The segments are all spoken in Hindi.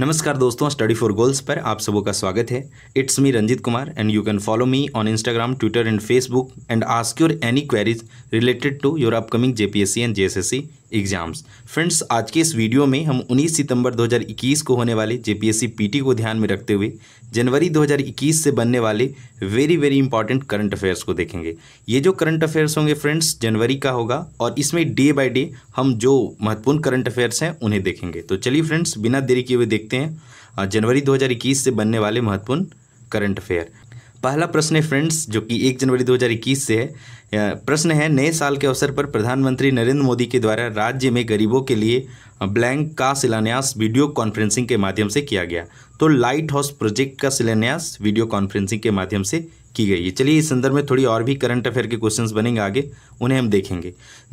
नमस्कार दोस्तों स्टडी फॉर गोल्स पर आप सबों का स्वागत है it's me Ranjit Kumar and you can follow me on Instagram Twitter and Facebook and ask your any queries related to your upcoming JPSC and JSSC exams friends आज के इस वीडियो में हम 19 सितंबर 2021 को होने वाले जेपीएससी पीटी को ध्यान में रखते हुए जनवरी 2021 से बनने वाले very very important current affairs को देखेंगे ये जो करंट अफेयर्स होंगे फ्रेंड्स जनवरी का होगा और इसमें डे बाय डे हम जो महत्वपूर्ण करंट अफेयर्स हैं उन्हें देखेंगे तो चलिए फ्रेंड्स बिना देरी किए हुए देखते हैं जनवरी दो से बनने वाले महत्वपूर्ण करंट अफेयर पहला प्रश्न है फ्रेंड्स जो कि एक जनवरी दो से है प्रश्न है नए साल के अवसर पर प्रधानमंत्री नरेंद्र मोदी के द्वारा राज्य में गरीबों के लिए ब्लैंक का शिलान्यास वीडियो कॉन्फ्रेंसिंग के माध्यम से किया गया तो लाइट हाउस प्रोजेक्ट का शिलान्यास वीडियो कॉन्फ्रेंसिंग के माध्यम से की गई है चलिए इस संदर्भ में थोड़ी और भी करंट अफेयर के क्वेश्चंस बनेंगे आगे उन्हें हम देखेंगे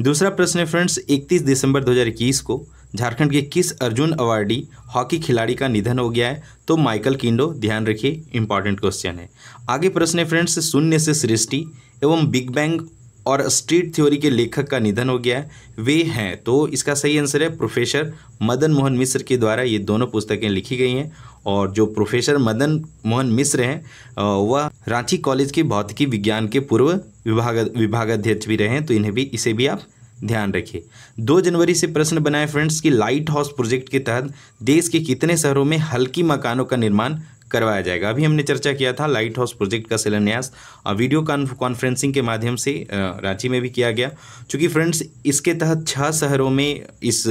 दूसरा प्रश्न है फ्रेंड्स 31 दिसंबर 2021 को झारखंड के किस अर्जुन अवार्डी हॉकी खिलाड़ी का निधन हो गया है तो माइकल किंडो ध्यान रखिए इंपॉर्टेंट क्वेश्चन है आगे प्रश्न है फ्रेंड्स शून्य से सृष्टि एवं बिग बैंग और स्ट्रीट थ्योरी के लेखक का निधन हो गया है वे हैं तो इसका सही आंसर है प्रोफेसर मदन मोहन मिश्र के द्वारा ये दोनों पुस्तकें लिखी गई हैं और जो प्रोफेसर मदन मोहन मिश्र हैं वह रांची कॉलेज के भौतिकी विज्ञान के पूर्व विभाग विभागाध्यक्ष भी रहे हैं तो इन्हें भी इसे भी आप ध्यान रखिए दो जनवरी से प्रश्न बनाए फ्रेंड्स कि लाइट हाउस प्रोजेक्ट के तहत देश के कितने शहरों में हल्की मकानों का निर्माण करवाया जाएगा अभी हमने चर्चा किया था लाइट हाउस प्रोजेक्ट का शिलान्यास वीडियो कॉन्फ्रेंसिंग के माध्यम से रांची में भी किया गया चूँकि फ्रेंड्स इसके तहत छः शहरों में इस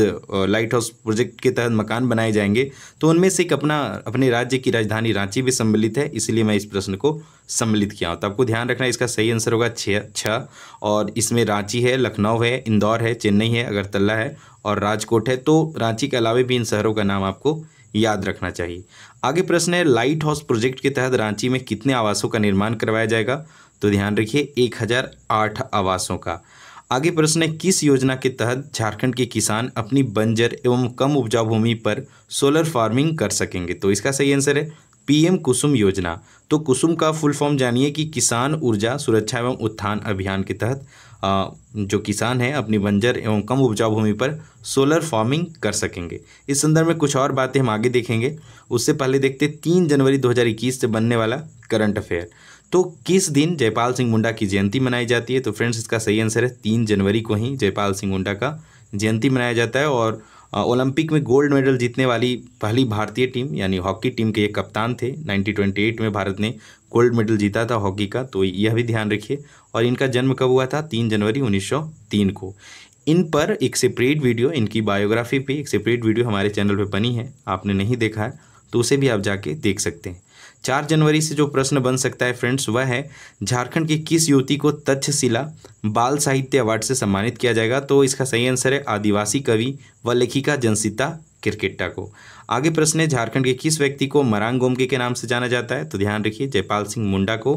लाइट हाउस प्रोजेक्ट के तहत मकान बनाए जाएंगे तो उनमें से एक अपना अपने राज्य की राजधानी रांची भी सम्मिलित है इसलिए मैं इस प्रश्न को सम्मिलित किया हूँ तो आपको ध्यान रखना इसका सही आंसर होगा छः और इसमें रांची है लखनऊ है इंदौर है चेन्नई है अगरतला है और राजकोट है तो रांची के अलावा भी इन शहरों का नाम आपको याद रखना चाहिए आगे प्रश्न है लाइट हाउस प्रोजेक्ट के तहत रांची में कितने आवासों का निर्माण करवाया जाएगा तो ध्यान रखिए एक हज़ार आठ आवासों का आगे प्रश्न है किस योजना के तहत झारखंड के किसान अपनी बंजर एवं कम उपजाऊ भूमि पर सोलर फार्मिंग कर सकेंगे तो इसका सही आंसर है पीएम कुसुम योजना तो कुसुम का फुल फॉर्म जानिए कि किसान ऊर्जा सुरक्षा एवं उत्थान अभियान के तहत जो किसान हैं अपनी बंजर एवं कम उपजाऊ भूमि पर सोलर फार्मिंग कर सकेंगे इस संदर्भ में कुछ और बातें हम आगे देखेंगे उससे पहले देखते तीन जनवरी 2021 से बनने वाला करंट अफेयर तो किस दिन जयपाल सिंह मुंडा की जयंती मनाई जाती है तो फ्रेंड्स इसका सही आंसर है तीन जनवरी को ही जयपाल सिंह मुंडा का जयंती मनाया जाता है और ओलंपिक में गोल्ड मेडल जीतने वाली पहली भारतीय टीम यानी हॉकी टीम के ये कप्तान थे 1928 में भारत ने गोल्ड मेडल जीता था हॉकी का तो यह भी ध्यान रखिए और इनका जन्म कब हुआ था तीन जनवरी 1903 को इन पर एक सेपरेट वीडियो इनकी बायोग्राफी पे एक सेपरेट वीडियो हमारे चैनल पर बनी है आपने नहीं देखा है तो उसे भी आप जाके देख सकते हैं चार जनवरी से जो प्रश्न बन सकता है फ्रेंड्स वह है झारखंड की किस युवती को तक्षशिला बाल साहित्य अवार्ड से सम्मानित किया जाएगा तो इसका सही आंसर है आदिवासी कवि व लेखिका जनसिता क्रिकेटा को आगे प्रश्न है झारखंड के किस व्यक्ति को मरांग गोमके के नाम से जाना जाता है तो ध्यान रखिए जयपाल सिंह मुंडा को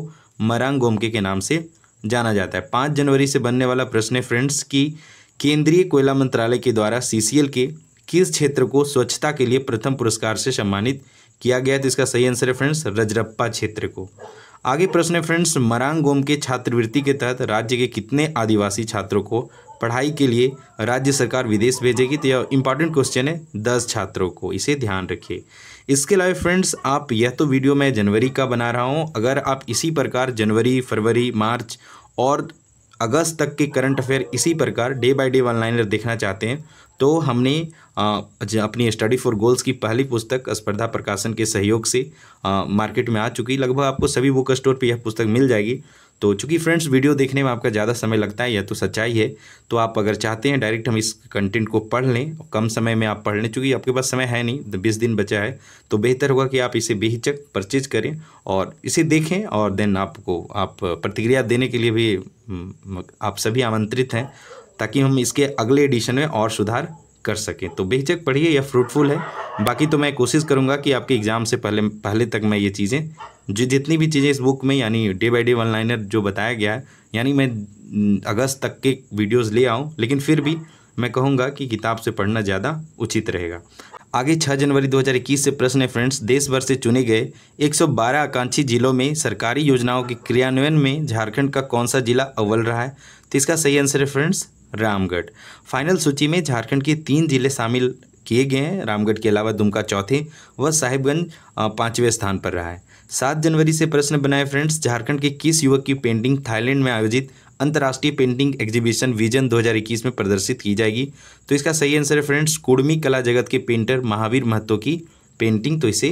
मरांग गोमके के नाम से जाना जाता है पाँच जनवरी से बनने वाला प्रश्न है फ्रेंड्स की केंद्रीय कोयला मंत्रालय के द्वारा सी के किस क्षेत्र को स्वच्छता के लिए प्रथम पुरस्कार से सम्मानित किया गया तो इसका सही आंसर है फ्रेंड्स रजरप्पा क्षेत्र को आगे प्रश्न है फ्रेंड्स मरांगोम के छात्रवृत्ति के तहत राज्य के कितने आदिवासी छात्रों को पढ़ाई के लिए राज्य सरकार विदेश भेजेगी तो यह इंपॉर्टेंट क्वेश्चन है दस छात्रों को इसे ध्यान रखिए इसके अलावा फ्रेंड्स आप यह तो वीडियो मैं जनवरी का बना रहा हूँ अगर आप इसी प्रकार जनवरी फरवरी मार्च और अगस्त तक के करंट अफेयर इसी प्रकार day by day one liner देखना चाहते हैं तो हमने अपनी स्टडी फॉर गोल्स की पहली पुस्तक स्पर्धा प्रकाशन के सहयोग से मार्केट में आ चुकी लगभग आपको सभी बुक स्टोर पर यह पुस्तक मिल जाएगी तो चूंकि फ्रेंड्स वीडियो देखने में आपका ज़्यादा समय लगता है यह तो सच्चाई है तो आप अगर चाहते हैं डायरेक्ट हम इस कंटेंट को पढ़ लें कम समय में आप पढ़ लें चूँकि आपके पास समय है नहीं तो बीस दिन बचा है तो बेहतर होगा कि आप इसे बेहिचक परचेज करें और इसे देखें और देन आपको आप प्रतिक्रिया देने के लिए भी आप सभी आमंत्रित हैं ताकि हम इसके अगले एडिशन में और सुधार कर सकें तो बेचक पढ़िए यह फ्रूटफुल है बाकी तो मैं कोशिश करूँगा कि आपके एग्ज़ाम से पहले पहले तक मैं ये चीज़ें जो जितनी भी चीज़ें इस बुक में यानी day by day one liner जो बताया गया है यानी मैं अगस्त तक के वीडियोज़ ले आऊँ लेकिन फिर भी मैं कहूँगा कि किताब से पढ़ना ज़्यादा उचित रहेगा आगे 6 जनवरी 2021 से प्रश्न है फ्रेंड्स देश भर से चुने गए 112 आकांक्षी जिलों में सरकारी योजनाओं के क्रियान्वयन में झारखंड का कौन सा जिला अव्वल रहा है तो इसका सही आंसर है फ्रेंड्स रामगढ़ फाइनल सूची में झारखंड के तीन जिले शामिल किए गए हैं रामगढ़ के अलावा दुमका चौथे व साहिबगंज पाँचवें स्थान पर रहा है सात जनवरी से प्रश्न बनाए फ्रेंड्स झारखंड के किस युवक की पेंटिंग थाईलैंड में आयोजित अंतर्राष्ट्रीय पेंटिंग एग्जीबिशन विजन 2021 में प्रदर्शित की जाएगी तो इसका सही आंसर है फ्रेंड्स कुड़मी कला जगत के पेंटर महावीर महतो की पेंटिंग तो इसे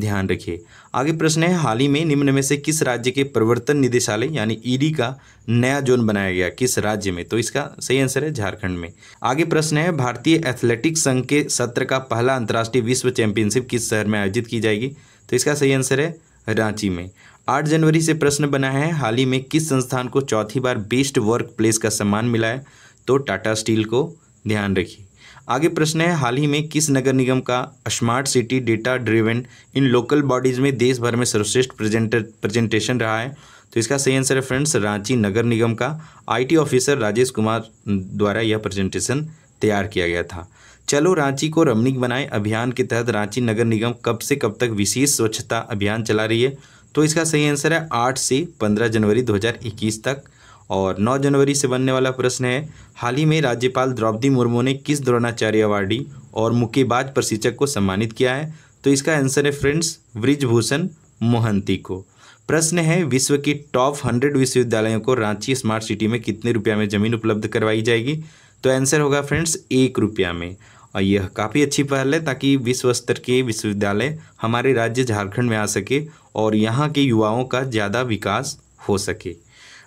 ध्यान रखिए आगे प्रश्न है हाल ही में निम्न में से किस राज्य के प्रवर्तन निदेशालय यानी ईडी का नया जोन बनाया गया किस राज्य में तो इसका सही आंसर है झारखंड में आगे प्रश्न है भारतीय एथलेटिक्स संघ के सत्र का पहला अंतर्राष्ट्रीय विश्व चैंपियनशिप किस शहर में आयोजित की जाएगी तो इसका सही आंसर है रांची में आठ जनवरी से प्रश्न बना है हाल ही में किस संस्थान को चौथी बार बेस्ट वर्क प्लेस का सम्मान मिला है तो टाटा स्टील को ध्यान रखिए आगे प्रश्न है हाल ही में किस नगर निगम का smart city data driven in local bodies में देश भर में सर्वश्रेष्ठ प्रेजेंटेशन रहा है तो इसका सही आंसर है फ्रेंड्स रांची नगर निगम का आईटी ऑफिसर राजेश कुमार द्वारा यह प्रेजेंटेशन तैयार किया गया था चलो रांची को रमणीक बनाए अभियान के तहत रांची नगर निगम कब से कब तक विशेष स्वच्छता अभियान चला रही है तो इसका सही आंसर है आठ से पंद्रह जनवरी दो तक और 9 जनवरी से बनने वाला प्रश्न है हाल ही में राज्यपाल द्रौपदी मुर्मू ने किस द्रोणाचार्य अवार्डी और मुक्केबाज प्रशिक्षक को सम्मानित किया है तो इसका आंसर है फ्रेंड्स ब्रिजभूषण मोहंती को प्रश्न है विश्व की टॉप हंड्रेड विश्वविद्यालयों को रांची स्मार्ट सिटी में कितने रुपया में ज़मीन उपलब्ध करवाई जाएगी तो आंसर होगा फ्रेंड्स एक रुपया में और यह काफ़ी अच्छी पहल है ताकि विश्व स्तर के विश्वविद्यालय हमारे राज्य झारखंड में आ सके और यहाँ के युवाओं का ज़्यादा विकास हो सके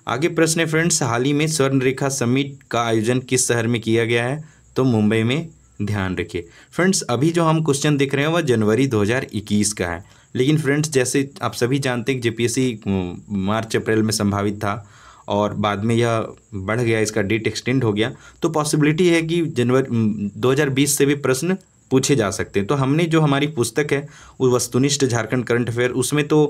आगे प्रश्न है फ्रेंड्स हाल ही में स्वर्ण रेखा समिट का आयोजन किस शहर में किया गया है तो मुंबई में ध्यान रखिए फ्रेंड्स अभी जो हम क्वेश्चन देख रहे हैं वह जनवरी 2021 का है लेकिन फ्रेंड्स जैसे आप सभी जानते हैं जेपीएससी मार्च अप्रैल में संभावित था और बाद में यह बढ़ गया इसका डेट एक्सटेंड हो गया तो पॉसिबिलिटी है कि जनवरी 2020 से भी प्रश्न पूछे जा सकते हैं तो हमने जो हमारी पुस्तक है वो वस्तुनिष्ठ झारखंड करंट अफेयर उसमें तो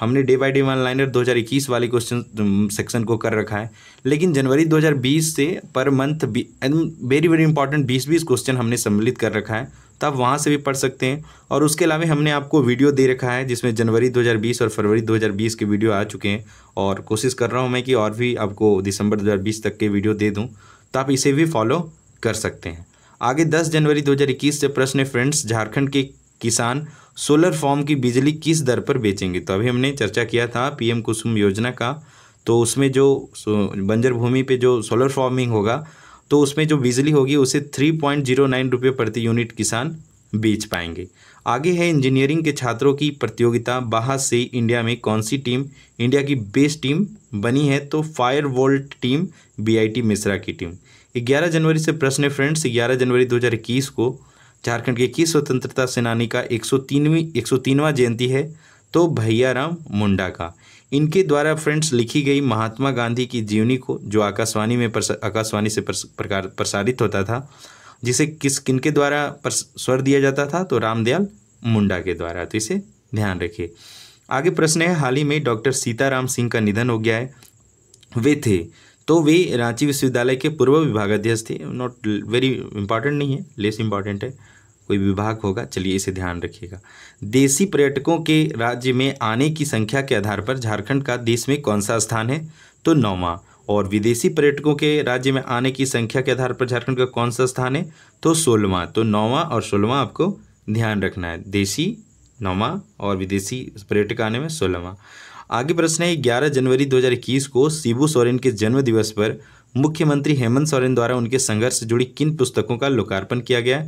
हमने day by day one liner 2021 वाले क्वेश्चन सेक्शन को कर रखा है लेकिन जनवरी 2020 से per month very very important 20-20 question हमने सम्मिलित कर रखा है तो आप वहाँ से भी पढ़ सकते हैं और उसके अलावा हमने आपको वीडियो दे रखा है जिसमें जनवरी 2020 और फरवरी 2020 के वीडियो आ चुके हैं और कोशिश कर रहा हूँ मैं कि और भी आपको दिसंबर दो तक के वीडियो दे दूँ तो आप इसे भी फॉलो कर सकते हैं आगे दस जनवरी दो से प्रश्न है फ्रेंड्स झारखंड के किसान सोलर फॉर्म की बिजली किस दर पर बेचेंगे तो अभी हमने चर्चा किया था पीएम कुसुम योजना का तो उसमें जो बंजर भूमि पे जो सोलर फार्मिंग होगा तो उसमें जो बिजली होगी उसे थ्री पॉइंट जीरो नाइन रुपये प्रति यूनिट किसान बेच पाएंगे आगे है इंजीनियरिंग के छात्रों की प्रतियोगिता बाहर से इंडिया में कौन सी टीम इंडिया की बेस्ट टीम बनी है तो fire volt team B Mishra की टीम ग्यारह जनवरी से प्रश्न है फ्रेंड्स ग्यारह जनवरी दो को झारखंड के किस स्वतंत्रता सेनानी का 103वीं 103वां जयंती है तो भैया राम मुंडा का इनके द्वारा फ्रेंड्स लिखी गई महात्मा गांधी की जीवनी को जो आकाशवाणी में आकाशवाणी से प्रकार प्रसारित होता था जिसे किस किनके द्वारा स्वर दिया जाता था तो रामदयाल मुंडा के द्वारा तो इसे ध्यान रखिए आगे प्रश्न है हाल ही में डॉक्टर सीताराम सिंह का निधन हो गया है वे थे तो वे रांची विश्वविद्यालय के पूर्व विभागाध्यक्ष थे नॉट वेरी इंपॉर्टेंट नहीं है लेस इम्पॉर्टेंट है कोई विभाग होगा चलिए इसे ध्यान रखिएगा देसी पर्यटकों के राज्य में आने की संख्या के आधार पर झारखंड का देश में कौन सा स्थान है तो नौवा और विदेशी पर्यटकों के राज्य में आने की संख्या के आधार पर झारखंड का कौन सा स्थान है तो सोलवा तो नौवा और सोलवा आपको ध्यान रखना है देशी नौवा और विदेशी पर्यटक आने में सोलहवा आगे प्रश्न है ग्यारह जनवरी 2021 को शिबू सोरेन के जन्म दिवस पर मुख्यमंत्री हेमंत सोरेन द्वारा उनके संघर्ष से जुड़ी किन पुस्तकों का लोकार्पण किया गया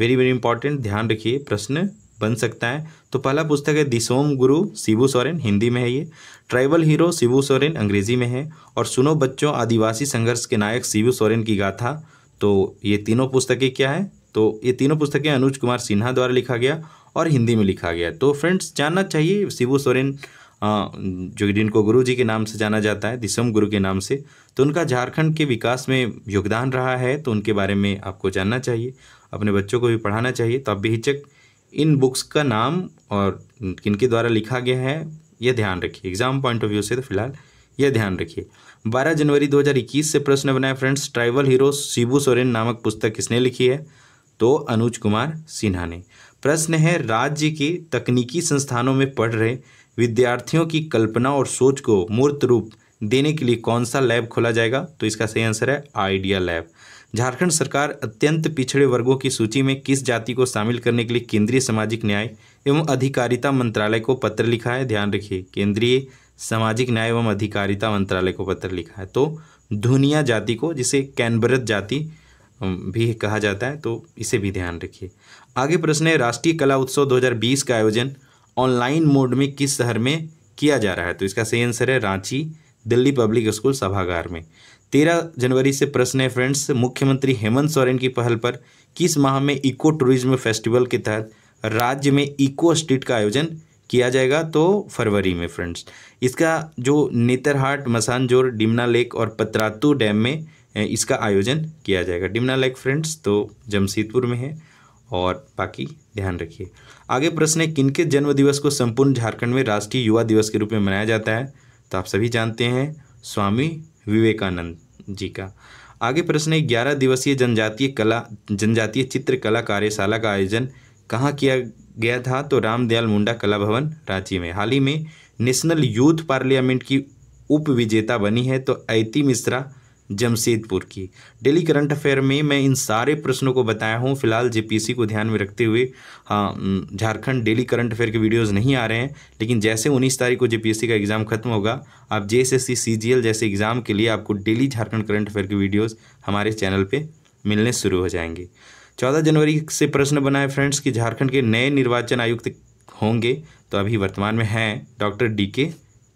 वेरी वेरी इंपॉर्टेंट ध्यान रखिए प्रश्न बन सकता है तो पहला पुस्तक है दिसोम गुरु शिबू सोरेन हिंदी में है ये ट्राइबल हीरो शिबू सोरेन अंग्रेजी में है और सुनो बच्चों आदिवासी संघर्ष के नायक शिबू सोरेन की गाथा तो ये तीनों पुस्तकें क्या है तो ये तीनों पुस्तकें अनुज कुमार सिन्हा द्वारा लिखा गया और हिंदी में लिखा गया तो फ्रेंड्स जानना चाहिए शिबू सोरेन जो जिनको गुरु जी के नाम से जाना जाता है दिसम गुरु के नाम से तो उनका झारखंड के विकास में योगदान रहा है तो उनके बारे में आपको जानना चाहिए अपने बच्चों को भी पढ़ाना चाहिए तो आप बेहिचक इन बुक्स का नाम और किनके द्वारा लिखा गया है यह ध्यान रखिए एग्जाम पॉइंट ऑफ व्यू से तो फिलहाल यह ध्यान रखिए 12 जनवरी 2021 से प्रश्न बनाए friends tribal hero Shibu Soren नामक पुस्तक किसने लिखी है तो अनुज कुमार सिन्हा ने प्रश्न है राज्य के तकनीकी संस्थानों में पढ़ रहे विद्यार्थियों की कल्पना और सोच को मूर्त रूप देने के लिए कौन सा लैब खोला जाएगा तो इसका सही आंसर है आइडिया लैब झारखंड सरकार अत्यंत पिछड़े वर्गों की सूची में किस जाति को शामिल करने के लिए केंद्रीय सामाजिक न्याय एवं अधिकारिता मंत्रालय को पत्र लिखा है ध्यान रखिए केंद्रीय सामाजिक न्याय एवं अधिकारिता मंत्रालय को पत्र लिखा है तो धुनिया जाति को जिसे कैनबरत जाति भी कहा जाता है तो इसे भी ध्यान रखिए आगे प्रश्न है राष्ट्रीय कला उत्सव 2020 का आयोजन ऑनलाइन मोड में किस शहर में किया जा रहा है तो इसका सही आंसर है रांची दिल्ली पब्लिक स्कूल सभागार में तेरह जनवरी से प्रश्न है फ्रेंड्स मुख्यमंत्री हेमंत सोरेन की पहल पर किस माह में इको टूरिज्म फेस्टिवल के तहत राज्य में इको स्ट्रीट का आयोजन किया जाएगा तो फरवरी में फ्रेंड्स इसका जो नेतरहाट मसानजोर डिमना लेक और पतरातू डैम में इसका आयोजन किया जाएगा डिमना लेक फ्रेंड्स तो जमशेदपुर में है और बाकी ध्यान रखिए आगे प्रश्न है किनके जन्म दिवस को संपूर्ण झारखंड में राष्ट्रीय युवा दिवस के रूप में मनाया जाता है तो आप सभी जानते हैं स्वामी विवेकानंद जी का आगे प्रश्न है ग्यारह दिवसीय जनजातीय कला जनजातीय चित्रकला कार्यशाला का आयोजन कहाँ किया गया था तो रामदयाल मुंडा कला भवन रांची में हाल ही में नेशनल यूथ पार्लियामेंट की उप विजेता बनी है तो ऐति मिश्रा जमशेदपुर की डेली करंट अफेयर में मैं इन सारे प्रश्नों को बताया हूँ फिलहाल जेपीसी को ध्यान में रखते हुए हाँ झारखंड डेली करंट अफेयर के वीडियोस नहीं आ रहे हैं लेकिन जैसे उन्नीस तारीख को जेपीएससी का एग्ज़ाम खत्म होगा आप जे एस जैसे एग्ज़ाम के लिए आपको डेली झारखंड करंट अफेयर के वीडियोज़ हमारे चैनल पर मिलने शुरू हो जाएंगे चौदह जनवरी से प्रश्न बनाए फ्रेंड्स कि झारखंड के नए निर्वाचन आयुक्त होंगे तो अभी वर्तमान में हैं डॉक्टर डी के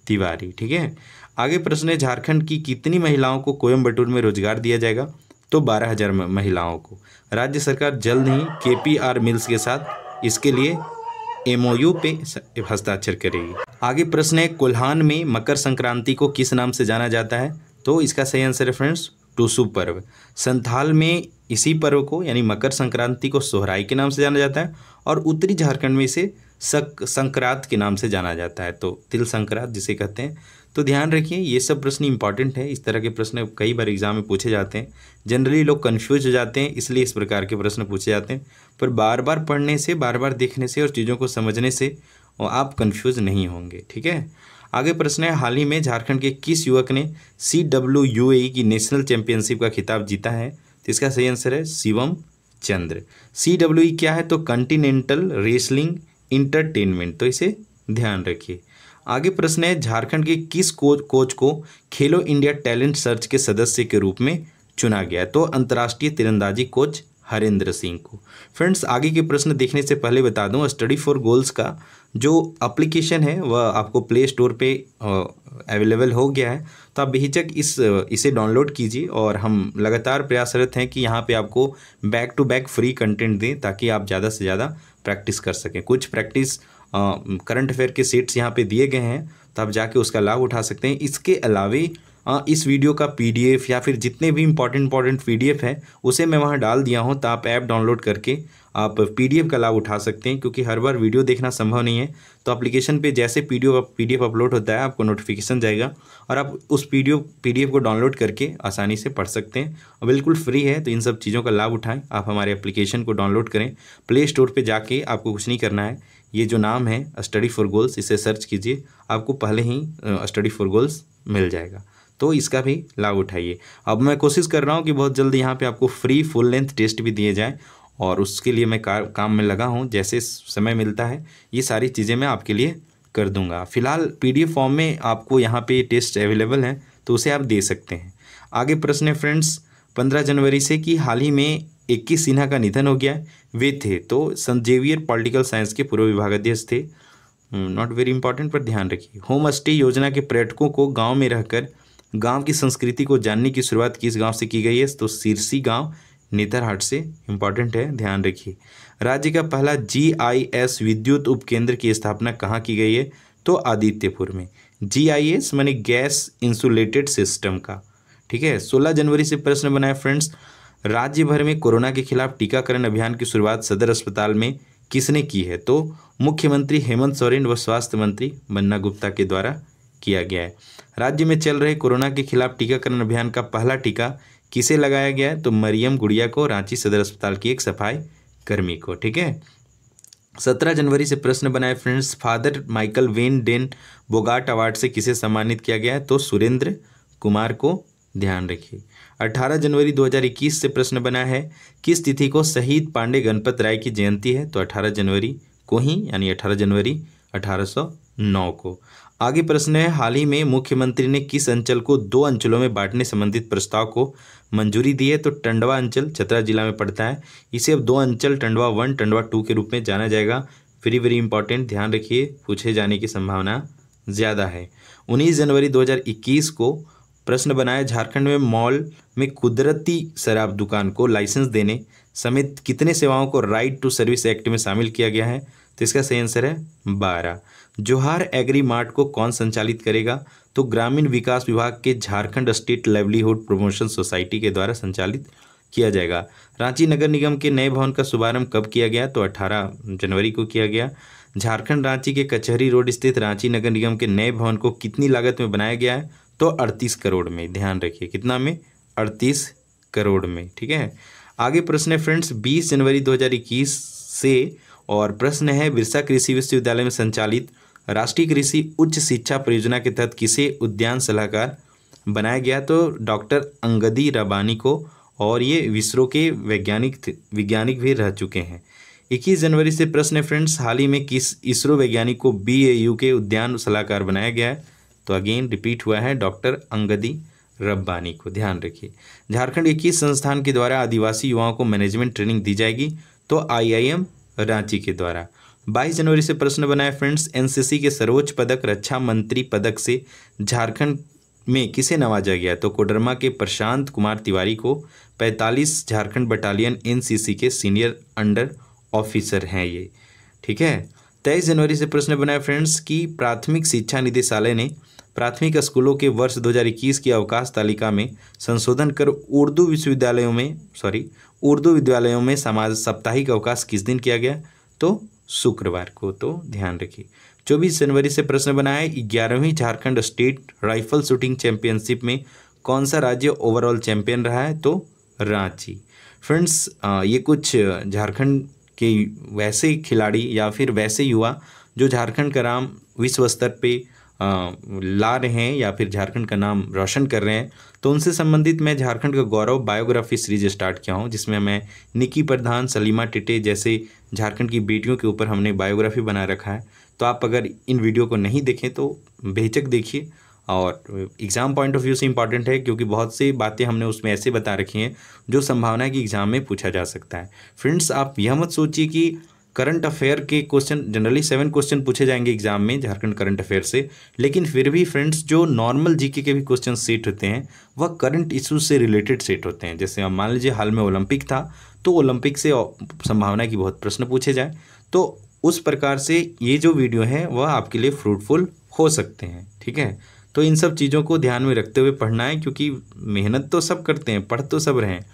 तिवारी ठीक है आगे प्रश्न है झारखंड की कितनी महिलाओं को कोयम्बटूर में रोजगार दिया जाएगा तो बारह हज़ार महिलाओं को राज्य सरकार जल्द ही के पी आर मिल्स के साथ इसके लिए एमओयू पे हस्ताक्षर करेगी आगे प्रश्न है कोल्हान में मकर संक्रांति को किस नाम से जाना जाता है तो इसका सही आंसर है फ्रेंड्स टूसु पर्व संथाल में इसी पर्व को यानी मकर संक्रांति को सोहराई के नाम से जाना जाता है और उत्तरी झारखंड में इसे सक संक्रांत के नाम से जाना जाता है तो तिल संक्रांत जिसे कहते हैं तो ध्यान रखिए ये सब प्रश्न इंपॉर्टेंट है इस तरह के प्रश्न कई बार एग्जाम में पूछे जाते हैं जनरली लोग कन्फ्यूज हो जाते हैं इसलिए इस प्रकार के प्रश्न पूछे जाते हैं पर बार बार पढ़ने से बार बार देखने से और चीज़ों को समझने से आप कन्फ्यूज नहीं होंगे ठीक है आगे प्रश्न है हाल ही में झारखंड के किस युवक ने सी डब्ल्यू यू ए की नेशनल चैंपियनशिप का खिताब जीता है तो इसका सही आंसर है Shivam Chandra C W e क्या है तो कंटिनेंटल रेसलिंग इंटरटेनमेंट तो इसे ध्यान रखिए आगे प्रश्न है झारखंड के किस कोच कोच को खेलो इंडिया टैलेंट सर्च के सदस्य के रूप में चुना गया तो अंतर्राष्ट्रीय तीरंदाजी कोच हरेंद्र सिंह को फ्रेंड्स आगे के प्रश्न देखने से पहले बता दूं स्टडी फॉर गोल्स का जो एप्लीकेशन है वह आपको प्ले स्टोर पे अवेलेबल हो गया है तो आप बेहिचक इस इसे डाउनलोड कीजिए और हम लगातार प्रयासरत हैं कि यहाँ पे आपको back to back free content दें ताकि आप ज़्यादा से ज़्यादा प्रैक्टिस कर सकें कुछ प्रैक्टिस करंट अफेयर के सेट्स यहाँ पे दिए गए हैं तो आप जाके उसका लाभ उठा सकते हैं इसके अलावे इस वीडियो का पीडीएफ या फिर जितने भी इंपॉर्टेंट इम्पॉर्टेंट पीडीएफ है उसे मैं वहाँ डाल दिया हूँ तो आप ऐप डाउनलोड करके आप पी का लाभ उठा सकते हैं क्योंकि हर बार वीडियो देखना संभव नहीं है तो एप्लीकेशन पे जैसे पी डी अपलोड होता है आपको नोटिफिकेशन जाएगा और आप उस पी डी को डाउनलोड करके आसानी से पढ़ सकते हैं और बिल्कुल फ्री है तो इन सब चीज़ों का लाभ उठाएँ आप हमारे एप्लीकेशन को डाउनलोड करें प्ले स्टोर पर जाके आपको कुछ नहीं करना है ये जो नाम है स्टडी फॉर गोल्स इसे सर्च कीजिए आपको पहले ही स्टडी फॉर गोल्स मिल जाएगा तो इसका भी लाभ उठाइए अब मैं कोशिश कर रहा हूँ कि बहुत जल्द यहाँ पे आपको फ्री फुल लेंथ टेस्ट भी दिए जाएँ और उसके लिए मैं कार काम में लगा हूँ जैसे समय मिलता है ये सारी चीज़ें मैं आपके लिए कर दूँगा फिलहाल पी फॉर्म में आपको यहाँ पर टेस्ट अवेलेबल है तो उसे आप दे सकते हैं आगे प्रश्न है फ्रेंड्स पंद्रह जनवरी से कि हाल ही में इक्कीस सिन्हा का निधन हो गया वे थे तो संत जेवियर पॉलिटिकल साइंस के पूर्व विभागाध्यक्ष थे नॉट वेरी इंपॉर्टेंट पर ध्यान रखिए होम स्टे योजना के पर्यटकों को गांव में रहकर गांव की संस्कृति को जानने की शुरुआत किस गांव से की गई है तो सिरसी गांव नेतरहाट से इम्पॉर्टेंट है ध्यान रखिए राज्य का पहला जीआईएस विद्युत उपकेंद्र की स्थापना कहाँ की गई है तो आदित्यपुर में जीआईएस मैंने गैस इंसुलेटेड सिस्टम का ठीक है 16 जनवरी से प्रश्न बनाया फ्रेंड्स राज्य भर में कोरोना के खिलाफ टीकाकरण अभियान की शुरुआत सदर अस्पताल में किसने की है तो मुख्यमंत्री हेमंत सोरेन व स्वास्थ्य मंत्री मन्ना गुप्ता के द्वारा किया गया है राज्य में चल रहे कोरोना के खिलाफ टीकाकरण अभियान का पहला टीका किसे लगाया गया है तो मरियम गुड़िया को रांची सदर अस्पताल की एक सफाई कर्मी को ठीक है सत्रह जनवरी से प्रश्न बनाए friends father Michael Van Den Bogaert award से किसे सम्मानित किया गया है तो सुरेंद्र कुमार को ध्यान रखिए अठारह जनवरी 2021 से प्रश्न बना है किस तिथि को शहीद पांडे गणपत राय की जयंती है तो अठारह जनवरी को ही यानी अठारह जनवरी नौ को आगे प्रश्न है हाल ही में मुख्यमंत्री ने किस अंचल को दो अंचलों में बांटने संबंधित प्रस्ताव को मंजूरी दी है तो टंडवा अंचल छतरा जिला में पड़ता है इसे अब दो अंचल टंडवा वन टंडवा टू के रूप में जाना जाएगा वेरी वेरी इंपॉर्टेंट ध्यान रखिए पूछे जाने की संभावना ज़्यादा है उन्नीस जनवरी 2021 को प्रश्न बनाया झारखंड में मॉल में कुदरती शराब दुकान को लाइसेंस देने समेत कितने सेवाओं को राइट टू सर्विस एक्ट में शामिल किया गया है तो इसका सही आंसर है बारह जोहार एग्री मार्ट को कौन संचालित करेगा तो ग्रामीण विकास विभाग के Jharkhand state livelihood promotion society के द्वारा संचालित किया जाएगा रांची नगर निगम के नए भवन का शुभारंभ कब किया गया तो 18 जनवरी को किया गया झारखंड रांची के कचहरी रोड स्थित रांची नगर निगम के नए भवन को कितनी लागत में बनाया गया है तो 38 करोड़ में ध्यान रखिए कितना में 38 करोड़ में ठीक है आगे प्रश्न है फ्रेंड्स 20 जनवरी 2021 से और प्रश्न है बिरसा कृषि विश्वविद्यालय में संचालित राष्ट्रीय कृषि उच्च शिक्षा परियोजना के तहत किसे उद्यान सलाहकार बनाया गया तो डॉक्टर अंगदी रबानी को और ये विसरो के वैज्ञानिक वैज्ञानिक भी रह चुके हैं इक्कीस जनवरी से प्रश्न है फ्रेंड्स हाल ही में किस इसरो वैज्ञानिक को बी के उद्यान सलाहकार बनाया गया है तो अगेन रिपीट हुआ है डॉक्टर अंगदी रब्बानी को ध्यान रखिए झारखंड इक्कीस संस्थान के द्वारा आदिवासी युवाओं को मैनेजमेंट ट्रेनिंग दी जाएगी तो आईआईएम रांची के द्वारा 22 जनवरी से प्रश्न बनाए फ्रेंड्स एनसीसी के सर्वोच्च पदक रक्षा मंत्री पदक से झारखंड में किसे नवाजा गया तो कोडरमा के प्रशांत कुमार तिवारी को 45 झारखंड बटालियन एनसीसी के सीनियर अंडर ऑफिसर हैं ये ठीक है तेईस जनवरी से प्रश्न बनाए फ्रेंड्स कि प्राथमिक शिक्षा निदेशालय ने प्राथमिक स्कूलों के वर्ष 2021 की अवकाश तालिका में संशोधन कर उर्दू विश्वविद्यालयों में सॉरी उर्दू विद्यालयों में समाज साप्ताहिक अवकाश किस दिन किया गया तो शुक्रवार को तो ध्यान रखिए चौबीस जनवरी से प्रश्न बना है ग्यारहवीं Jharkhand state rifle shooting championship में कौन सा राज्य ओवरऑल चैंपियन रहा है तो रांची फ्रेंड्स ये कुछ झारखंड के वैसे खिलाड़ी या फिर वैसे युवा जो झारखंड का नाम विश्व स्तर पर ला रहे हैं या फिर झारखंड का नाम रोशन कर रहे हैं तो उनसे संबंधित मैं झारखंड का गौरव बायोग्राफी सीरीज स्टार्ट किया हूँ जिसमें मैं निकी प्रधान सलीमा टिटे जैसे झारखंड की बेटियों के ऊपर हमने बायोग्राफी बना रखा है तो आप अगर इन वीडियो को नहीं देखें तो बेचक देखिए और एग्ज़ाम पॉइंट ऑफ व्यू से इम्पॉर्टेंट है क्योंकि बहुत सी बातें हमने उसमें ऐसे बता रखी हैं जो संभावना है कि एग्ज़ाम में पूछा जा सकता है फ्रेंड्स आप यह मत सोचिए कि करंट अफेयर के क्वेश्चन जनरली सेवन क्वेश्चन पूछे जाएंगे एग्जाम में झारखंड करंट अफेयर से लेकिन फिर भी फ्रेंड्स जो नॉर्मल जीके के भी क्वेश्चन सेट होते हैं वह करंट इशू से रिलेटेड सेट होते हैं जैसे हम मान लीजिए हाल में ओलंपिक था तो ओलंपिक से संभावना की बहुत प्रश्न पूछे जाए तो उस प्रकार से ये जो वीडियो है वह आपके लिए फ्रूटफुल हो सकते हैं ठीक है तो इन सब चीज़ों को ध्यान में रखते हुए पढ़ना है क्योंकि मेहनत तो सब करते हैं पढ़ तो सब रहे हैं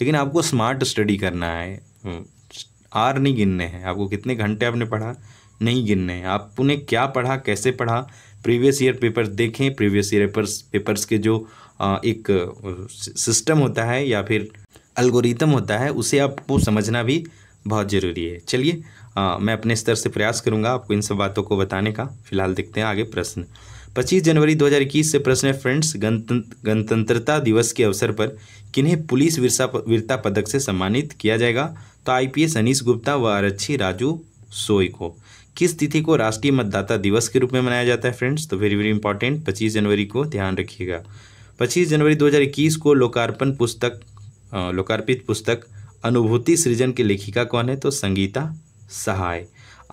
लेकिन आपको स्मार्ट स्टडी करना है हम्म। आर नहीं गिनने हैं आपको कितने घंटे आपने पढ़ा नहीं गिनने हैं आप उन्हें क्या पढ़ा कैसे पढ़ा प्रीवियस ईयर पेपर्स देखें प्रीवियस ईयर पेपर्स पेपर्स के जो एक सिस्टम होता है या फिर अल्गोरिथम होता है उसे आपको समझना भी बहुत ज़रूरी है चलिए मैं अपने स्तर से प्रयास करूँगा आपको इन सब बातों को बताने का फिलहाल देखते हैं आगे प्रश्न 25 जनवरी 2021 से प्रश्न है फ्रेंड्स गणतंत्रता दिवस के अवसर पर किन्हें पुलिस वीरता वीरता पदक से सम्मानित किया जाएगा तो आईपीएस अनिश गुप्ता व आरक्षी राजू सोई को किस तिथि को राष्ट्रीय मतदाता दिवस के रूप में मनाया जाता है फ्रेंड्स तो वेरी वेरी इंपॉर्टेंट 25 जनवरी को ध्यान रखिएगा 25 जनवरी 2021 को लोकार्पण पुस्तक लोकार्पित पुस्तक अनुभूति सृजन की लेखिका कौन है तो संगीता सहाय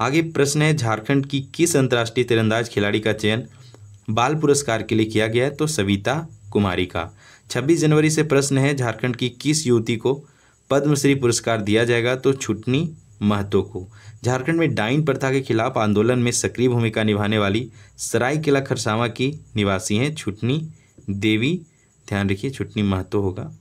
आगे प्रश्न है झारखंड की किस अंतर्राष्ट्रीय तिरंदाज खिलाड़ी का चयन बाल पुरस्कार के लिए किया गया है तो सविता कुमारी का 26 जनवरी से प्रश्न है झारखंड की किस युवती को पद्मश्री पुरस्कार दिया जाएगा तो छुटनी महतो को झारखंड में डाइन प्रथा के खिलाफ आंदोलन में सक्रिय भूमिका निभाने वाली किला खरसावा की निवासी हैं छुटनी देवी ध्यान रखिए छुटनी महतो होगा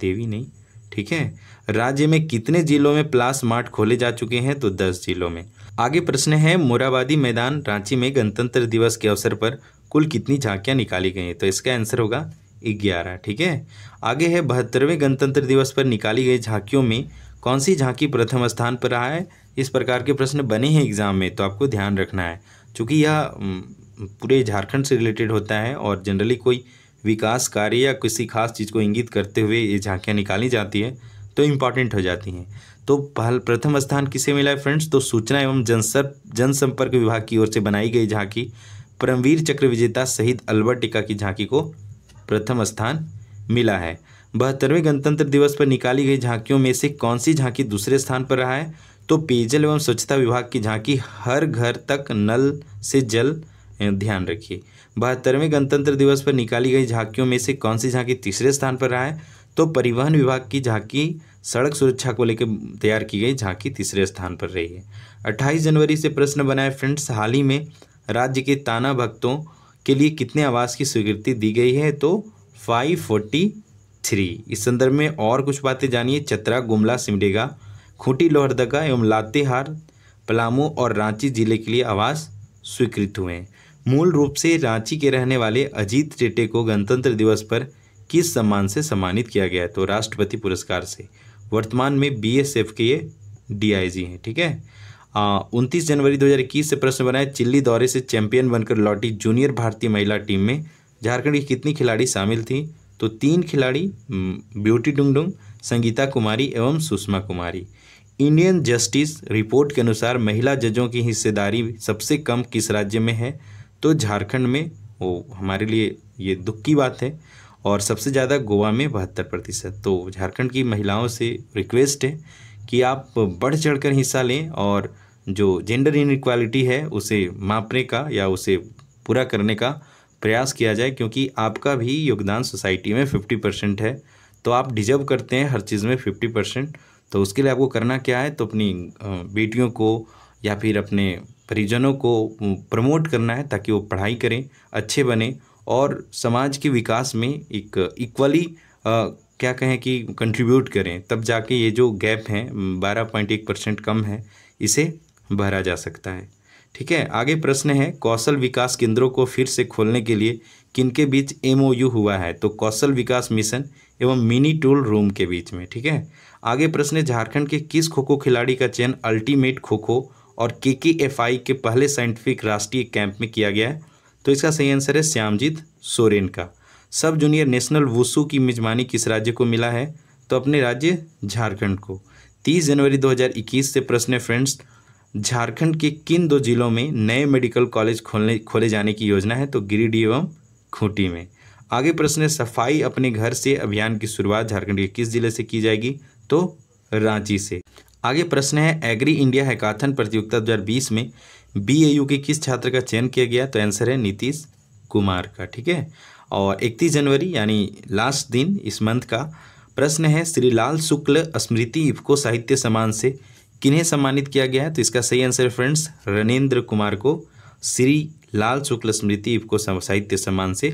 देवी नहीं ठीक है राज्य में कितने जिलों में प्लास मार्ट खोले जा चुके हैं तो दस जिलों में आगे प्रश्न है मोराबादी मैदान रांची में गणतंत्र दिवस के अवसर पर कुल कितनी झांकियां निकाली गई हैं तो इसका आंसर होगा ग्यारह ठीक है आगे है बहत्तरवें गणतंत्र दिवस पर निकाली गई झांकियों में कौन सी झांकी प्रथम स्थान पर रहा है इस प्रकार के प्रश्न बने हैं एग्जाम में तो आपको ध्यान रखना है चूँकि यह पूरे झारखंड से रिलेटेड होता है और जनरली कोई विकास कार्य या किसी खास चीज़ को इंगित करते हुए ये झांकियाँ निकाली जाती है तो इम्पॉर्टेंट हो जाती हैं तो पहल प्रथम स्थान किसे मिला है फ्रेंड्स तो सूचना एवं जनसर जनसंपर्क विभाग की ओर से बनाई गई झांकी परमवीर चक्र विजेता शहीद अल्बर्ट टिका की झांकी को प्रथम स्थान मिला है बहत्तरवें गणतंत्र दिवस पर निकाली गई झांकियों में से कौन सी झांकी दूसरे स्थान पर रहा है तो पेयजल एवं स्वच्छता विभाग की झांकी हर घर तक नल से जल ध्यान रखिए बहत्तरवें गणतंत्र दिवस पर निकाली गई झांकियों में से कौन सी झांकी तीसरे स्थान पर रहा है तो परिवहन विभाग की झांकी सड़क सुरक्षा को लेकर तैयार की गई झांकी तीसरे स्थान पर रही है अट्ठाईस जनवरी से प्रश्न बनाए फ्रेंड्स हाल ही में राज्य के ताना भक्तों के लिए कितने आवास की स्वीकृति दी गई है तो फाइव फोर्टी थ्री इस संदर्भ में और कुछ बातें जानिए चतरा गुमला सिमडेगा खूंटी लोहरदगा एवं लातेहार पलामू और रांची जिले के लिए आवास स्वीकृत हुए हैं मूल रूप से रांची के रहने वाले अजीत टेटे को गणतंत्र दिवस पर किस सम्मान से सम्मानित किया गया है तो राष्ट्रपति पुरस्कार से वर्तमान में बीएसएफ के ये डीआईजी हैं ठीक है उनतीस जनवरी 2021 से प्रश्न बनाए चिल्ली दौरे से चैंपियन बनकर लौटी जूनियर भारतीय महिला टीम में झारखंड की कितनी खिलाड़ी शामिल थी तो तीन खिलाड़ी ब्यूटी डुंगडुंग संगीता कुमारी एवं Sushma Kumari Indian justice report के अनुसार महिला जजों की हिस्सेदारी सबसे कम किस राज्य में है तो झारखंड में वो हमारे लिए ये दुख की बात है और सबसे ज़्यादा गोवा में बहत्तर प्रतिशत तो झारखंड की महिलाओं से रिक्वेस्ट है कि आप बढ़ चढ़कर हिस्सा लें और जो जेंडर इनक्वालिटी है उसे मापने का या उसे पूरा करने का प्रयास किया जाए क्योंकि आपका भी योगदान सोसाइटी में फिफ्टी परसेंट है तो आप डिजर्व करते हैं हर चीज़ में फिफ्टी परसेंट तो उसके लिए आपको करना क्या है तो अपनी बेटियों को या फिर अपने परिजनों को प्रमोट करना है ताकि वो पढ़ाई करें अच्छे बने और समाज के विकास में एक इक्वली क्या कहें कि कंट्रीब्यूट करें तब जाके ये जो गैप है बारह पॉइंट एक परसेंट कम है इसे भरा जा सकता है ठीक है आगे प्रश्न है कौशल विकास केंद्रों को फिर से खोलने के लिए किनके बीच एमओयू हुआ है तो कौशल विकास मिशन एवं मिनी टूल रूम के बीच में ठीक है आगे प्रश्न झारखंड के किस खो खो खिलाड़ी का चयन अल्टीमेट खो खो और के के एफ आई के पहले साइंटिफिक राष्ट्रीय कैंप में किया गया है तो इसका सही आंसर है श्यामजीत सोरेन का सब जूनियर नेशनल वुसू की मेजबानी किस राज्य को मिला है तो अपने राज्य झारखंड को 30 जनवरी 2021 से प्रश्न है फ्रेंड्स झारखंड के किन दो जिलों में नए मेडिकल कॉलेज खोलने खोले जाने की योजना है तो गिरिडीह एवं खूंटी में आगे प्रश्न है सफाई अपने घर से अभियान की शुरुआत झारखंड के किस जिले से की जाएगी तो रांची से आगे प्रश्न है एग्री इंडिया हैकाथन प्रतियोगिता 2020 में बीएयू के किस छात्र का चयन किया गया तो आंसर है नीतीश कुमार का ठीक है और 31 जनवरी यानी लास्ट दिन इस मंथ का प्रश्न है श्री लाल शुक्ल स्मृति इफको साहित्य सम्मान से किन्हें सम्मानित किया गया है तो इसका सही आंसर है फ्रेंड्स रणेंद्र कुमार को श्री लाल शुक्ल स्मृति इफको साहित्य सम्मान से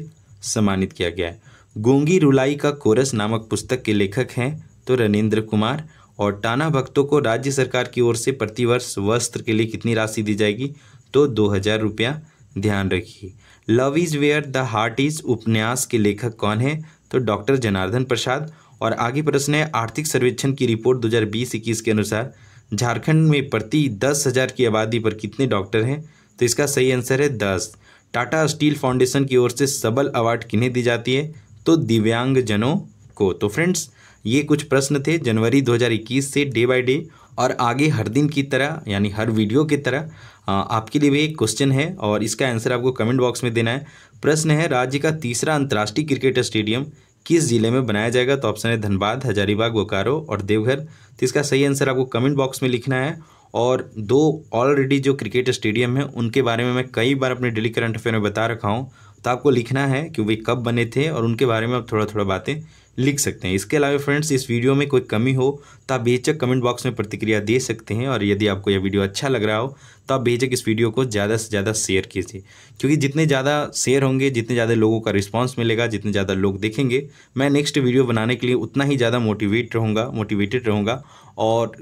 सम्मानित किया गया है गोंगी रुलाई का कोरस नामक पुस्तक के लेखक हैं तो रनेन्द्र कुमार और टाना भक्तों को राज्य सरकार की ओर से प्रतिवर्ष वस्त्र के लिए कितनी राशि दी जाएगी तो दो हज़ार रुपया ध्यान रखिए love is where the heart is उपन्यास के लेखक कौन है तो डॉक्टर जनार्दन प्रसाद और आगे प्रश्न है आर्थिक सर्वेक्षण की रिपोर्ट दो 21 के अनुसार झारखंड में प्रति दस हज़ार की आबादी पर कितने डॉक्टर हैं तो इसका सही आंसर है दस टाटा स्टील फाउंडेशन की ओर से सबल अवार्ड किन्हें दी जाती है तो दिव्यांगजनों को तो फ्रेंड्स ये कुछ प्रश्न थे जनवरी 2021 से डे बाय डे और आगे हर दिन की तरह यानी हर वीडियो की तरह आपके लिए भी एक क्वेश्चन है और इसका आंसर आपको कमेंट बॉक्स में देना है प्रश्न है राज्य का तीसरा अंतर्राष्ट्रीय क्रिकेट स्टेडियम किस जिले में बनाया जाएगा तो ऑप्शन है धनबाद हजारीबाग बोकारो और देवघर तो इसका सही आंसर आपको कमेंट बॉक्स में लिखना है और दो ऑलरेडी जो क्रिकेट स्टेडियम है उनके बारे में मैं कई बार अपने डेली करंट अफेयर में बता रखा हूँ तो आपको लिखना है कि वे कब बने थे और उनके बारे में आप थोड़ा थोड़ा बातें लिख सकते हैं इसके अलावा फ्रेंड्स इस वीडियो में कोई कमी हो तो आप बेचक कमेंट बॉक्स में प्रतिक्रिया दे सकते हैं और यदि आपको यह वीडियो अच्छा लग रहा हो तो आप बेचक इस वीडियो को ज़्यादा से ज़्यादा शेयर कीजिए क्योंकि जितने ज़्यादा शेयर होंगे जितने ज़्यादा लोगों का रिस्पॉन्स मिलेगा जितने ज़्यादा लोग देखेंगे मैं नेक्स्ट वीडियो बनाने के लिए उतना ही ज़्यादा मोटिवेट रहूँगा मोटिवेटेड रहूँगा और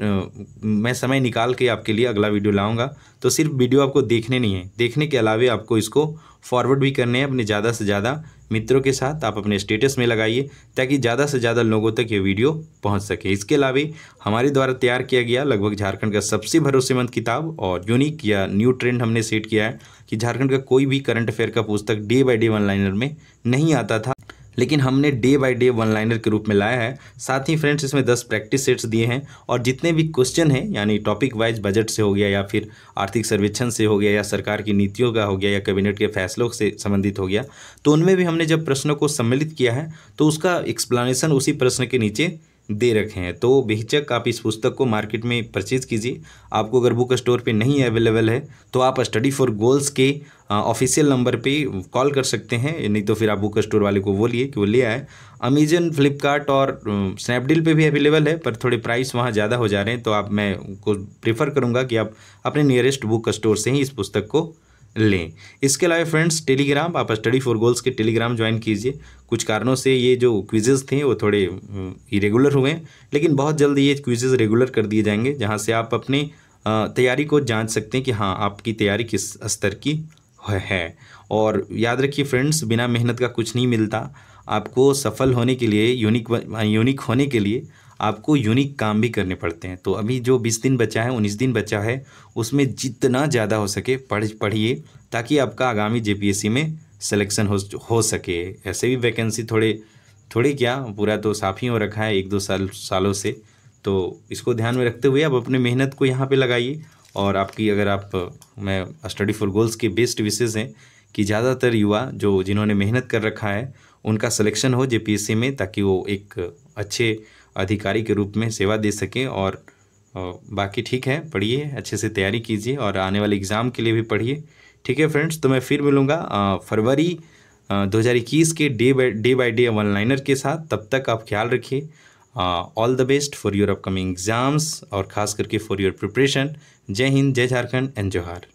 मैं समय निकाल के आपके लिए अगला वीडियो लाऊँगा तो सिर्फ वीडियो आपको देखने नहीं है देखने के अलावा आपको इसको फॉरवर्ड भी करने हैं अपने ज़्यादा से ज़्यादा मित्रों के साथ आप अपने स्टेटस में लगाइए ताकि ज़्यादा से ज़्यादा लोगों तक ये वीडियो पहुँच सके इसके अलावा हमारे द्वारा तैयार किया गया लगभग झारखंड का सबसे भरोसेमंद किताब और यूनिक या न्यू ट्रेंड हमने सेट किया है कि झारखंड का कोई भी करंट अफेयर का पुस्तक day by day one liner में नहीं आता था लेकिन हमने day by day one liner के रूप में लाया है साथ ही फ्रेंड्स इसमें दस प्रैक्टिस सेट्स दिए हैं और जितने भी क्वेश्चन हैं यानी टॉपिक वाइज बजट से हो गया या फिर आर्थिक सर्वेक्षण से हो गया या सरकार की नीतियों का हो गया या कैबिनेट के फैसलों से संबंधित हो गया तो उनमें भी हमने जब प्रश्नों को सम्मिलित किया है तो उसका एक्सप्लानेशन उसी प्रश्न के नीचे दे रखे हैं तो बेहिचक आप इस पुस्तक को मार्केट में परचेज़ कीजिए आपको अगर बुक स्टोर पे नहीं अवेलेबल है तो आप स्टडी फॉर गोल्स के ऑफिशियल नंबर पे कॉल कर सकते हैं नहीं तो फिर आप बुक स्टोर वाले को बोलिए कि वो ले आए अमेजन फ्लिपकार्ट और स्नैपडील पे भी अवेलेबल है पर थोड़े प्राइस वहाँ ज़्यादा हो जा रहे हैं तो आप मैं को प्रेफर करूँगा कि आप अपने नियरेस्ट बुक स्टोर से ही इस पुस्तक को लें इसके अलावा फ्रेंड्स टेलीग्राम आप स्टडी फॉर गोल्स के टेलीग्राम ज्वाइन कीजिए कुछ कारणों से ये जो क्विजेज़ थे वो थोड़े इरेगुलर हुए हैं लेकिन बहुत जल्द ये क्विजेज़ रेगुलर कर दिए जाएंगे जहाँ से आप अपने तैयारी को जांच सकते हैं कि हाँ आपकी तैयारी किस स्तर की है और याद रखिए फ्रेंड्स बिना मेहनत का कुछ नहीं मिलता आपको सफल होने के लिए यूनिक यूनिक होने के लिए आपको यूनिक काम भी करने पड़ते हैं तो अभी जो बीस दिन बचा है उन्नीस दिन बचा है उसमें जितना ज़्यादा हो सके पढ़ पढ़िए ताकि आपका आगामी जे में सिलेक्शन हो हो सके ऐसे भी वैकेंसी थोड़े थोड़े क्या पूरा तो साफ ही हो रखा है एक दो साल सालों से तो इसको ध्यान में रखते हुए आप अपने मेहनत को यहाँ पे लगाइए और आपकी अगर आप मैं स्टडी फॉर गोल्स के बेस्ट विशेज़ हैं कि ज़्यादातर युवा जो जिन्होंने मेहनत कर रखा है उनका सिलेक्शन हो जे में ताकि वो एक अच्छे अधिकारी के रूप में सेवा दे सकें और बाकी ठीक है पढ़िए अच्छे से तैयारी कीजिए और आने वाले एग्ज़ाम के लिए भी पढ़िए ठीक है फ्रेंड्स तो मैं फिर मिलूँगा फरवरी 2021 के day by day by day one liner के साथ तब तक आप ख्याल रखिए all the best for your upcoming exams और ख़ास करके फॉर योर प्रिपरेशन जय हिंद जय झारखंड एंड जोहार